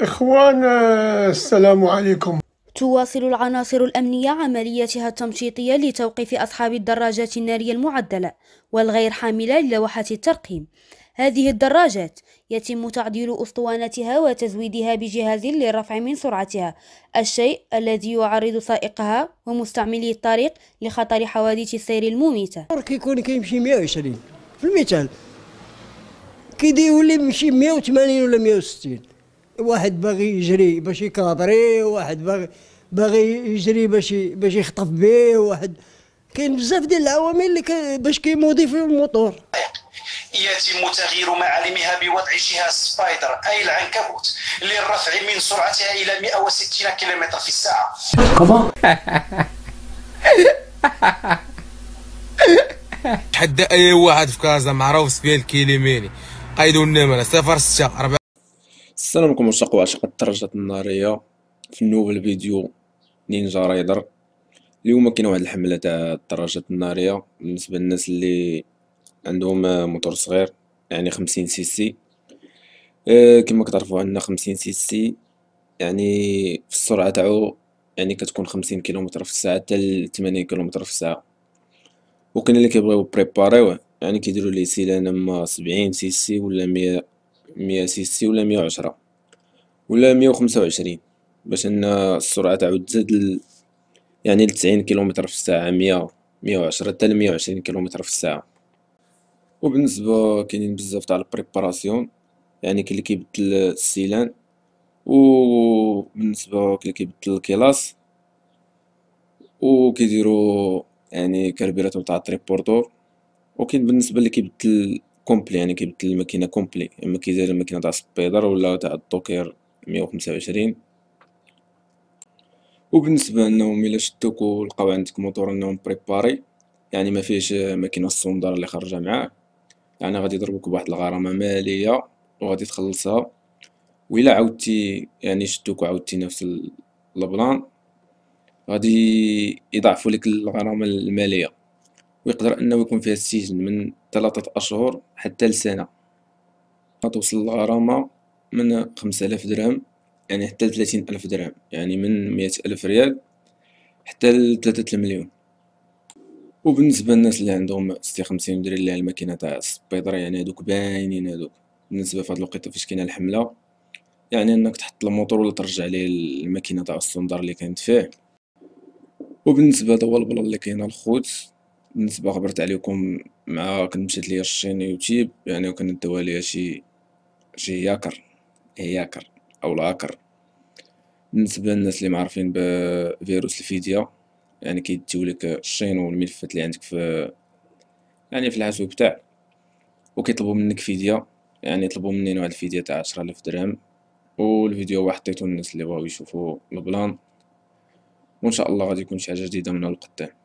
إخوانا السلام عليكم تواصل العناصر الأمنية عملياتها التمشيطية لتوقيف أصحاب الدراجات النارية المعدلة والغير حاملة للوحات الترقيم هذه الدراجات يتم تعديل أسطوانتها وتزويدها بجهاز للرفع من سرعتها الشيء الذي يعرض سائقها ومستعملي الطريق لخطر حوادث السير المميتة كيكون كيمشي 120 في المثال كيدي يولي يمشي 180 ولا 160 واحد باغي يجري باش يكابري واحد باغي باغي يجري باش باش يخطف بيه واحد كاين بزاف ديال العوامل اللي باش كيموضي فيهم الموتور يتم تغيير معالمها بوضع جهاز سبايدر اي العنكبوت للرفع من سرعتها الى 160 كيلومتر في الساعه حد اي واحد في كازا معروف سبيل كيليميني قايدو النمره 06 4 السلام عليكم عشاق وعشاق الدرجات النارية في النوفل فيديو نينجا رايدر اليوم كاين واحد الحملة تاع الدراجات النارية بالنسبة للناس اللي عندهم موتور صغير يعني خمسين سي سي اه كما كتعرفوا عندنا خمسين سي سي يعني في السرعة تاعو يعني كتكون خمسين كيلومتر في الساعة حتى لثمانين كيلومتر في الساعة وكاين اللي كيبغيو بريباريوه يعني كيديروا لي سيلانة ما سبعين سي سي ولا مية مية سيسي ولا مية وعشرة ولا مية وخمسة وعشرين باش ان السرعة تعود تزاد ل... يعني لتسعين كيلومتر في الساعة مية مية وعشرة حتى لمية وعشرين كيلومتر في الساعة وبالنسبة كاينين بزاف تاع البريباراسيون يعني كاين كيبدل السيلان وبالنسبة كاين اللي كيبدل الكلاس كيديرو يعني كاربيراتور تاع التريبورتور وكاين بالنسبة اللي كيبدل كومبلي يعني كيبدل الماكينه كومبلي اما كيدير الماكينه تاع السبيدر ولا تاع الدوكر 125 وبالنسبه انهم الا شدوك ولقاو عندك موتور انهم بريباري يعني ما فيش ماكينه الصندر اللي خرجها معاك يعني غادي يضربوك بواحد الغرامه ماليه وغادي تخلصها وإلا عاودتي يعني شدوك وعاودتي نفس البلان غادي يضعفوا لك الغرامه الماليه ويقدر انه يكون فيها السجن من ثلاثة اشهر حتى لسنة غتوصل الغرامة من خمسة الاف درهم يعني حتى ثلاثين الف درهم يعني من مئة الف ريال حتى ثلاثة المليون وبالنسبة للناس اللي عندهم ستي خمسين درهم اللي الماكينة تاع السبيدر يعني هادوك باينين هادوك بالنسبة في هاد الوقيته فاش كاينة الحملة يعني انك تحط الموتور ولا ترجع ليه الماكينة تاع السوندار اللي كانت فيه وبالنسبة هذا هو البلا اللي كاينة الخوت بالنسبه خبرت عليكم مع كنت مشات ليا الشين يوتيوب يعني وكان دوا ليا شي شي ياكر هياكر او لاكر بالنسبه للناس اللي معرفين بفيروس الفيديا يعني كيديو لك الشين والملفات اللي عندك في يعني في الحاسوب تاع وكيطلبوا منك فيديا يعني يطلبوا مني نوع الفيديا تاع 10000 درهم والفيديو واحد حطيته الناس اللي بغاو يشوفوا البلان وان شاء الله غادي يكون شي حاجه جديده من القدام